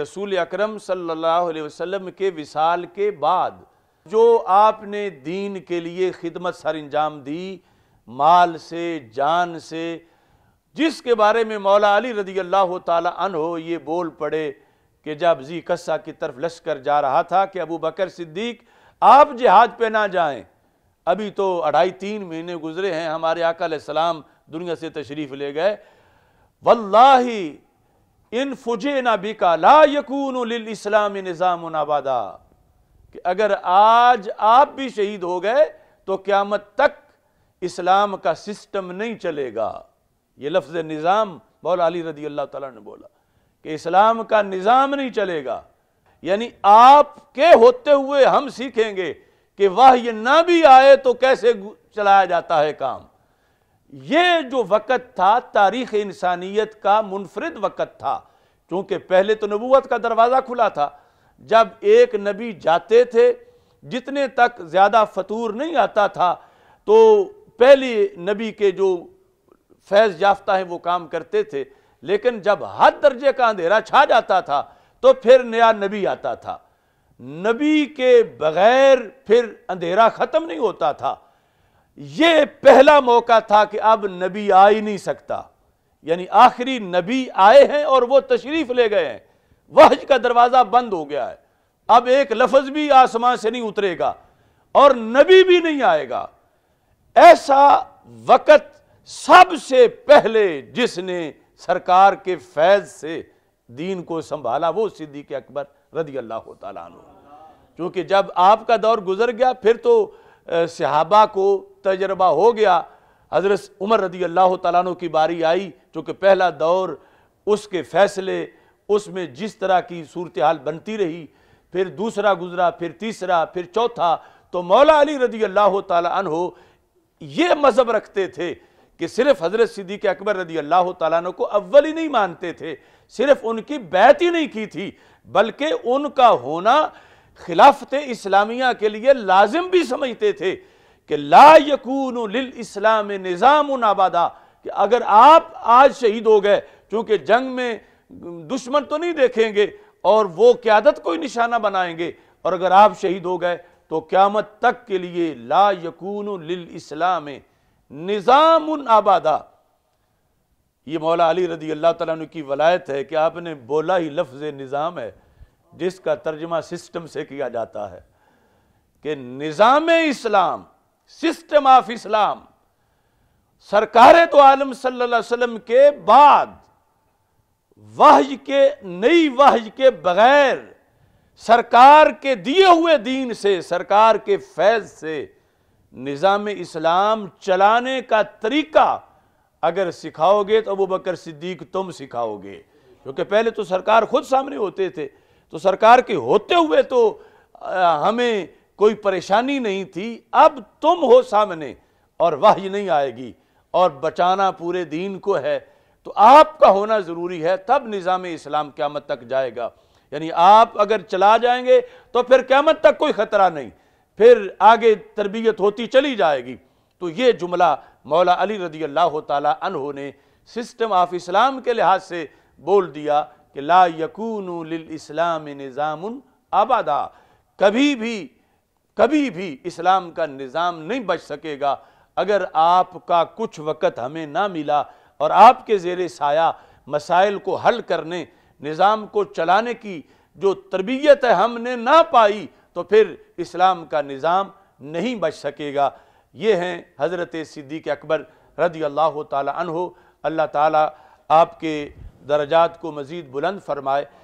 रसूल अकरम सल्लल्लाहु अलैहि वसल्लम के विसाल के बाद जो आपने दीन के लिए खिदमत सर अंजाम दी माल से जान से जिसके बारे में मौला अली रदी अल्लाह तन हो ये बोल पड़े कि जब जी कस्सा की तरफ लश्कर जा रहा था कि अबू बकर सिद्दीक आप जिहाद पे ना जाएं अभी तो अढ़ाई तीन महीने गुजरे हैं हमारे आकल सलाम दुनिया से तशरीफ़ ले गए वल्ला इन फुजे नबी का ला यकून इस्लाम निज़ाम आबादा कि अगर आज आप भी शहीद हो गए तो क़्यामत तक इस्लाम का सिस्टम नहीं चलेगा ये लफ्ज़ निज़ाम बोला अली रदी अल्लाह तला ने बोला कि इस्लाम का निज़ाम नहीं चलेगा यानी आपके होते हुए हम सीखेंगे कि वाह ये ना भी आए तो कैसे चलाया जाता है काम ये जो वक़्त था तारीख़ इंसानियत का मुनफरद वक़्त था क्योंकि पहले तो नबूत का दरवाज़ा खुला था जब एक नबी जाते थे जितने तक ज़्यादा फतूर नहीं आता था तो पहले नबी के जो फैज़ याफ्ता हैं वो काम करते थे लेकिन जब हद दर्जे का अंधेरा छा जाता था तो फिर नया नबी आता था नबी के बग़ैर फिर अंधेरा ख़त्म नहीं होता था ये पहला मौका था कि अब नबी आ ही नहीं सकता यानी आखिरी नबी आए हैं और वो तशरीफ ले गए हैं वहज का दरवाज़ा बंद हो गया है अब एक लफज भी आसमान से नहीं उतरेगा और नबी भी नहीं आएगा ऐसा वक़्त सबसे पहले जिसने सरकार के फैज़ से दीन को संभाला वो सिद्दीक अकबर रदी अल्लाह तुम क्योंकि जब आपका दौर गुजर गया फिर तो सहाबा को तजर्बा हो गया हज़रत उमर रदी अल्लाह तु की बारी आई चूँकि पहला दौर उसके फैसले उसमें जिस तरह की सूरत हाल बनती रही फिर दूसरा गुजरा फिर तीसरा फिर चौथा तो मौला अली रदी अल्लाह तहो ये मज़हब रखते थे कि सिर्फ हज़रत सिद्दीक अकबर रदी अल्लाह तु को अव्वल ही नहीं मानते थे सिर्फ उनकी बैत ही नहीं की थी बल्कि उनका होना खिलाफत इस्लामिया के लिए लाजिम भी समझते थे कि ला यकून लिल इस्लाम निज़ाम आबादा कि अगर आप आज शहीद हो गए चूंकि जंग में दुश्मन तो नहीं देखेंगे और वो क्यादत को ही निशाना बनाएंगे और अगर आप शहीद हो गए तो क़्यामत तक के लिए ला यकून लिल इस्लाम निज़ाम आबादा ये मौला अली रदी अल्लाह तु की वलायत है कि आपने बोला ही लफ्ज़ निज़ाम है जिसका तर्जमा सिस्टम से किया जाता है कि निज़ाम इस्लाम सिस्टम ऑफ इस्लाम सरकार तो आलम सल्लाम के बाद वह के नई वह के बगैर सरकार के दिए हुए दीन से सरकार के फैज से निज़ाम इस्लाम चलाने का तरीका अगर सिखाओगे तो अबू बकर सिद्दीक तुम सिखाओगे क्योंकि पहले तो सरकार खुद सामने होते थे तो सरकार के होते हुए तो हमें कोई परेशानी नहीं थी अब तुम हो सामने और वाह नहीं आएगी और बचाना पूरे दीन को है तो आपका होना ज़रूरी है तब निज़ाम इस्लाम क्यामत तक जाएगा यानी आप अगर चला जाएंगे तो फिर क्यामत तक कोई ख़तरा नहीं फिर आगे तरबियत होती चली जाएगी तो ये जुमला मौला अली रजी अल्लाह तहो ने सिस्टम ऑफ इस्लाम के लिहाज से बोल दिया कि ला यकून इस्लाम निज़ाम आबादा कभी भी कभी भी इस्लाम का निज़ाम नहीं बच सकेगा अगर आपका कुछ वक़्त हमें ना मिला और आपके जेर साया मसाइल को हल करने निज़ाम को चलाने की जो तरबियत है हमने ना पाई तो फिर इस्लाम का निज़ाम नहीं बच सकेगा ये हैं हज़रत सिद्दीक अकबर रदी अल्लाह तहो अल्लाह ताली आपके दर्जात को मज़ीद बुलंद फरमाए